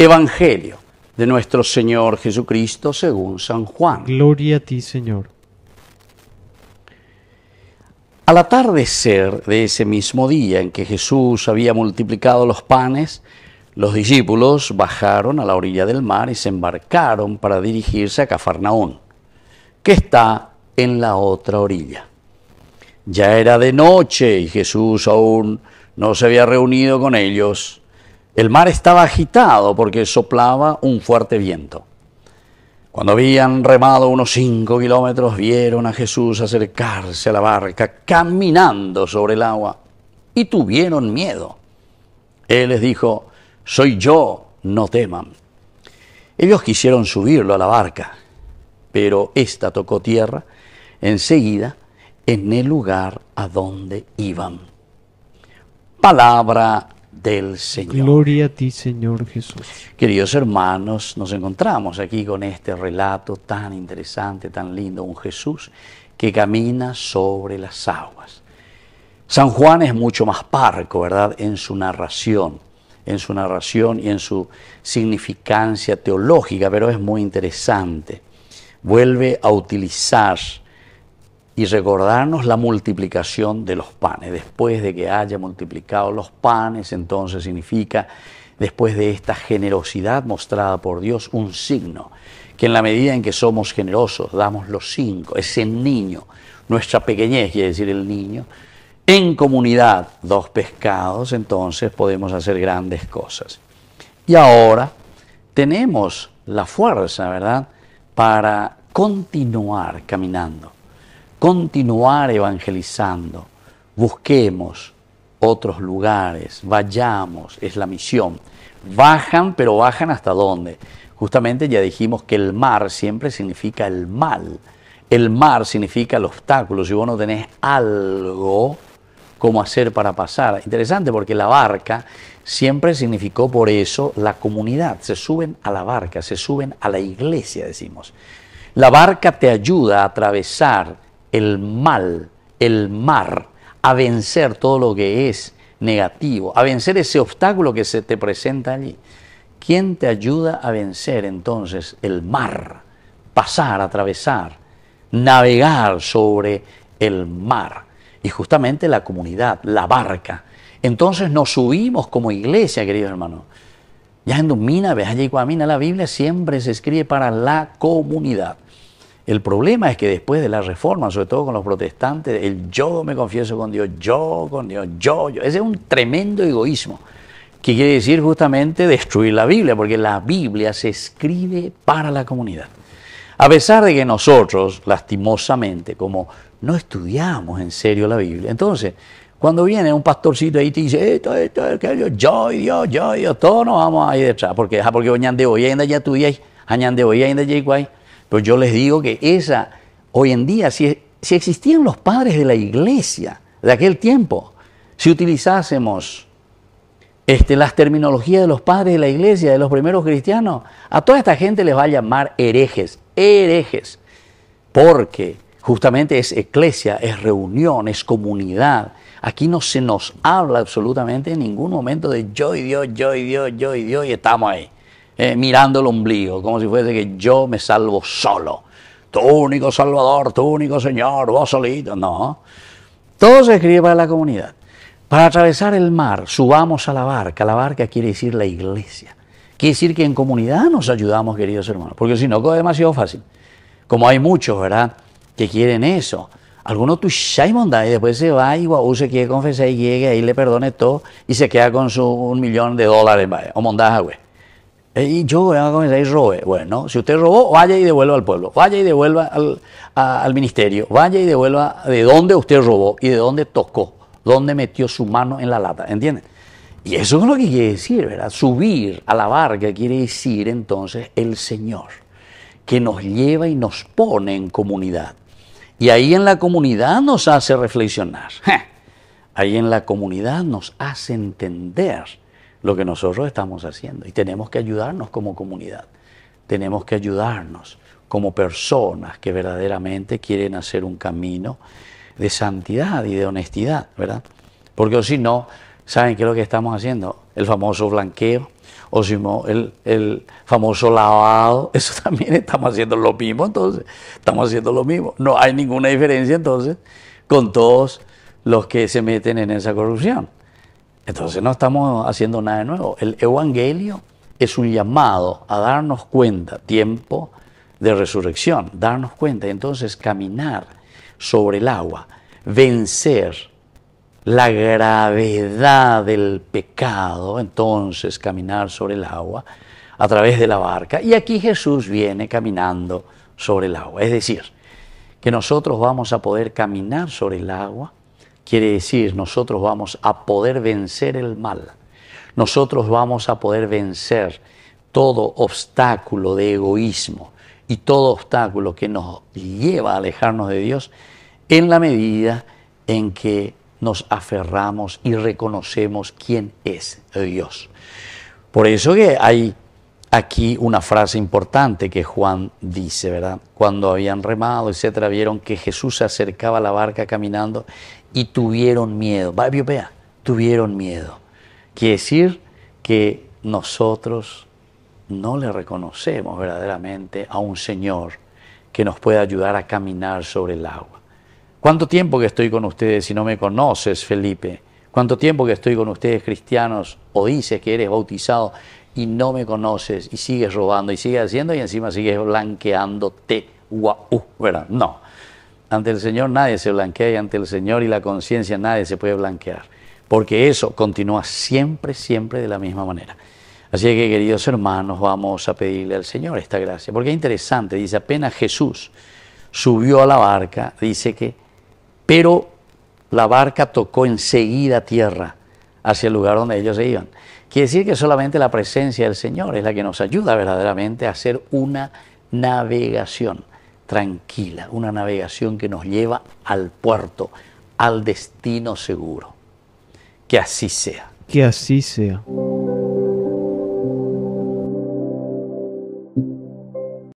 Evangelio de nuestro Señor Jesucristo según San Juan. Gloria a ti, Señor. Al atardecer de ese mismo día en que Jesús había multiplicado los panes, los discípulos bajaron a la orilla del mar y se embarcaron para dirigirse a Cafarnaún, que está en la otra orilla. Ya era de noche y Jesús aún no se había reunido con ellos el mar estaba agitado porque soplaba un fuerte viento. Cuando habían remado unos cinco kilómetros, vieron a Jesús acercarse a la barca caminando sobre el agua y tuvieron miedo. Él les dijo, soy yo, no teman. Ellos quisieron subirlo a la barca, pero ésta tocó tierra enseguida en el lugar a donde iban. Palabra del Señor. Gloria a ti, Señor Jesús. Queridos hermanos, nos encontramos aquí con este relato tan interesante, tan lindo, un Jesús que camina sobre las aguas. San Juan es mucho más parco, ¿verdad?, en su narración, en su narración y en su significancia teológica, pero es muy interesante. Vuelve a utilizar y recordarnos la multiplicación de los panes. Después de que haya multiplicado los panes, entonces significa, después de esta generosidad mostrada por Dios, un signo, que en la medida en que somos generosos, damos los cinco, ese niño, nuestra pequeñez, quiere decir el niño, en comunidad, dos pescados, entonces podemos hacer grandes cosas. Y ahora tenemos la fuerza, ¿verdad?, para continuar caminando continuar evangelizando. Busquemos otros lugares, vayamos, es la misión. Bajan, pero bajan hasta dónde? Justamente ya dijimos que el mar siempre significa el mal. El mar significa el obstáculo. Si vos no tenés algo, como hacer para pasar. Interesante porque la barca siempre significó por eso la comunidad. Se suben a la barca, se suben a la iglesia, decimos. La barca te ayuda a atravesar el mal, el mar, a vencer todo lo que es negativo, a vencer ese obstáculo que se te presenta allí. ¿Quién te ayuda a vencer entonces el mar? Pasar, atravesar, navegar sobre el mar. Y justamente la comunidad, la barca. Entonces nos subimos como iglesia, queridos hermanos. Ya en Dumina, en y la Biblia siempre se escribe para la comunidad. El problema es que después de la reforma, sobre todo con los protestantes, el yo me confieso con Dios, yo con Dios, yo, yo, ese es un tremendo egoísmo, que quiere decir justamente destruir la Biblia, porque la Biblia se escribe para la comunidad. A pesar de que nosotros, lastimosamente, como no estudiamos en serio la Biblia, entonces cuando viene un pastorcito ahí y te dice, esto, esto, yo, yo, yo, yo, todos nos vamos ahí detrás. Porque, ah, porque hoy de hoy, ya estudiáis, hoy, ainda ya pero yo les digo que esa, hoy en día, si, si existían los padres de la iglesia de aquel tiempo, si utilizásemos este, las terminologías de los padres de la iglesia, de los primeros cristianos, a toda esta gente les va a llamar herejes, herejes, porque justamente es iglesia, es reunión, es comunidad. Aquí no se nos habla absolutamente en ningún momento de yo y Dios, yo y Dios, yo y Dios y estamos ahí. Eh, mirando el ombligo, como si fuese que yo me salvo solo. Tu único Salvador, tu único Señor, vos solito. No. Todo se escribe para la comunidad. Para atravesar el mar, subamos a la barca. La barca quiere decir la iglesia. Quiere decir que en comunidad nos ayudamos, queridos hermanos, porque si no, es demasiado fácil. Como hay muchos, ¿verdad?, que quieren eso. Algunos tú monda y después se va y guau, se quiere confesar y llega y le perdone todo y se queda con su un millón de dólares, o mondaja, güey. Eh, y yo a comenzar y robe, Bueno, si usted robó, vaya y devuelva al pueblo, vaya y devuelva al, al ministerio, vaya y devuelva de dónde usted robó y de dónde tocó, dónde metió su mano en la lata, ¿entienden? Y eso es lo que quiere decir, ¿verdad? Subir a la barca quiere decir entonces el Señor, que nos lleva y nos pone en comunidad. Y ahí en la comunidad nos hace reflexionar, ahí en la comunidad nos hace entender lo que nosotros estamos haciendo. Y tenemos que ayudarnos como comunidad, tenemos que ayudarnos como personas que verdaderamente quieren hacer un camino de santidad y de honestidad, ¿verdad? Porque si no, ¿saben qué es lo que estamos haciendo? El famoso blanqueo, o si el, el famoso lavado, eso también estamos haciendo lo mismo, entonces, estamos haciendo lo mismo. No hay ninguna diferencia entonces con todos los que se meten en esa corrupción. Entonces no estamos haciendo nada de nuevo. El Evangelio es un llamado a darnos cuenta, tiempo de resurrección, darnos cuenta entonces caminar sobre el agua, vencer la gravedad del pecado, entonces caminar sobre el agua a través de la barca. Y aquí Jesús viene caminando sobre el agua. Es decir, que nosotros vamos a poder caminar sobre el agua Quiere decir, nosotros vamos a poder vencer el mal. Nosotros vamos a poder vencer todo obstáculo de egoísmo y todo obstáculo que nos lleva a alejarnos de Dios en la medida en que nos aferramos y reconocemos quién es Dios. Por eso que hay aquí una frase importante que Juan dice, ¿verdad? Cuando habían remado, etcétera, vieron que Jesús se acercaba a la barca caminando y tuvieron miedo. vea, tuvieron miedo. Quiere decir que nosotros no le reconocemos verdaderamente a un Señor que nos pueda ayudar a caminar sobre el agua. ¿Cuánto tiempo que estoy con ustedes y no me conoces, Felipe? ¿Cuánto tiempo que estoy con ustedes cristianos o dices que eres bautizado y no me conoces y sigues robando y sigues haciendo y encima sigues blanqueándote? Guau, uh, ¿verdad? No. Ante el Señor nadie se blanquea y ante el Señor y la conciencia nadie se puede blanquear. Porque eso continúa siempre, siempre de la misma manera. Así que, queridos hermanos, vamos a pedirle al Señor esta gracia. Porque es interesante, dice, apenas Jesús subió a la barca, dice que, pero la barca tocó enseguida tierra hacia el lugar donde ellos se iban. Quiere decir que solamente la presencia del Señor es la que nos ayuda verdaderamente a hacer una navegación tranquila, una navegación que nos lleva al puerto, al destino seguro. Que así sea. Que así sea.